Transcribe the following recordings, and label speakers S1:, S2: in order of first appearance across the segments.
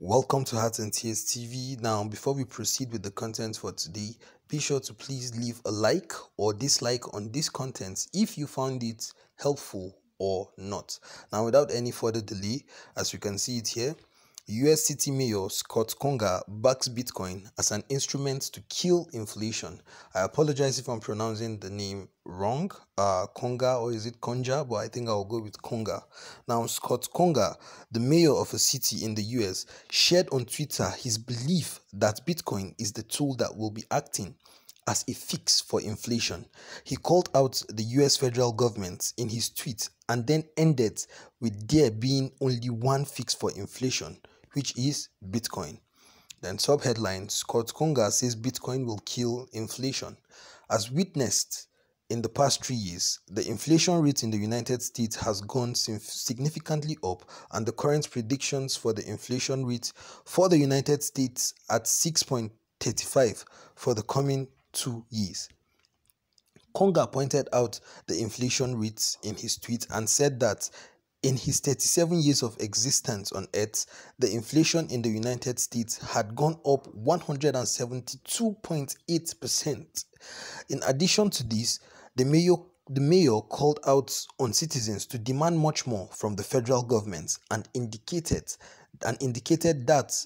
S1: Welcome to Hearts and Tears TV. Now, before we proceed with the content for today, be sure to please leave a like or dislike on this content if you found it helpful or not. Now, without any further delay, as you can see it here, U.S. city Mayor Scott Conger backs Bitcoin as an instrument to kill inflation. I apologize if I'm pronouncing the name wrong, uh, Conger or is it Conja? But I think I'll go with Conger. Now, Scott Conger, the mayor of a city in the US, shared on Twitter his belief that Bitcoin is the tool that will be acting as a fix for inflation. He called out the US federal government in his tweet and then ended with there being only one fix for inflation which is Bitcoin. Then headline: Scott Conger says Bitcoin will kill inflation. As witnessed in the past three years, the inflation rate in the United States has gone significantly up, and the current predictions for the inflation rate for the United States at 6.35 for the coming two years. Conger pointed out the inflation rates in his tweet and said that in his 37 years of existence on Earth, the inflation in the United States had gone up 172.8%. In addition to this, the mayor the mayor called out on citizens to demand much more from the federal government and indicated and indicated that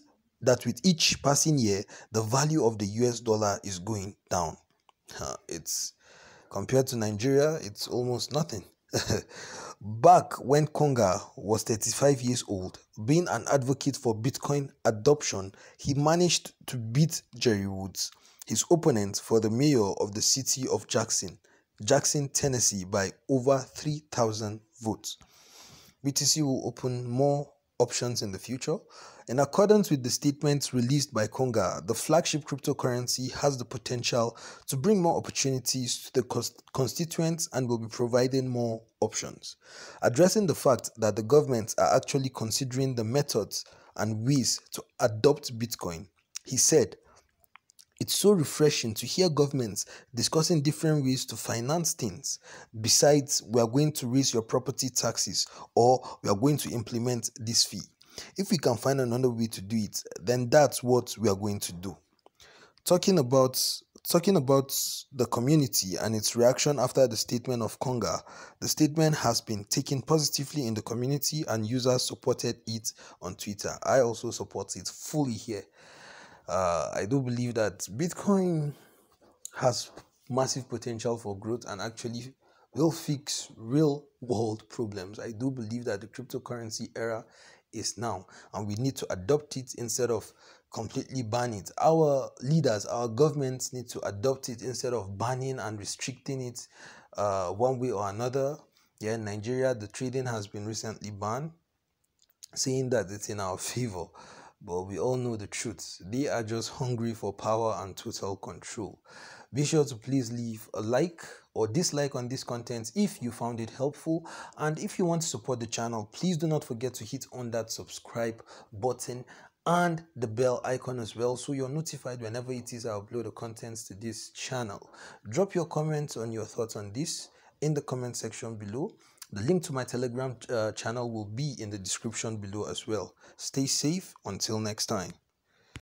S1: that with each passing year the value of the US dollar is going down. Uh, it's compared to Nigeria, it's almost nothing. Back when Conger was 35 years old, being an advocate for Bitcoin adoption, he managed to beat Jerry Woods, his opponent for the mayor of the city of Jackson, Jackson, Tennessee, by over 3,000 votes. BTC will open more options in the future in accordance with the statements released by Conga, the flagship cryptocurrency has the potential to bring more opportunities to the constituents and will be providing more options. Addressing the fact that the governments are actually considering the methods and ways to adopt Bitcoin, he said, it's so refreshing to hear governments discussing different ways to finance things. Besides, we are going to raise your property taxes or we are going to implement this fee. If we can find another way to do it, then that's what we are going to do. Talking about talking about the community and its reaction after the statement of Conga, the statement has been taken positively in the community and users supported it on Twitter. I also support it fully here. Uh, I do believe that Bitcoin has massive potential for growth and actually will fix real world problems. I do believe that the cryptocurrency era is now, and we need to adopt it instead of completely ban it. Our leaders, our governments need to adopt it instead of banning and restricting it uh, one way or another. Yeah, in Nigeria, the trading has been recently banned, saying that it's in our favor. But we all know the truth. They are just hungry for power and total control. Be sure to please leave a like or dislike on this content if you found it helpful. And if you want to support the channel, please do not forget to hit on that subscribe button and the bell icon as well so you're notified whenever it is I upload the contents to this channel. Drop your comments on your thoughts on this in the comment section below the link to my Telegram uh, channel will be in the description below as well. Stay safe until next time.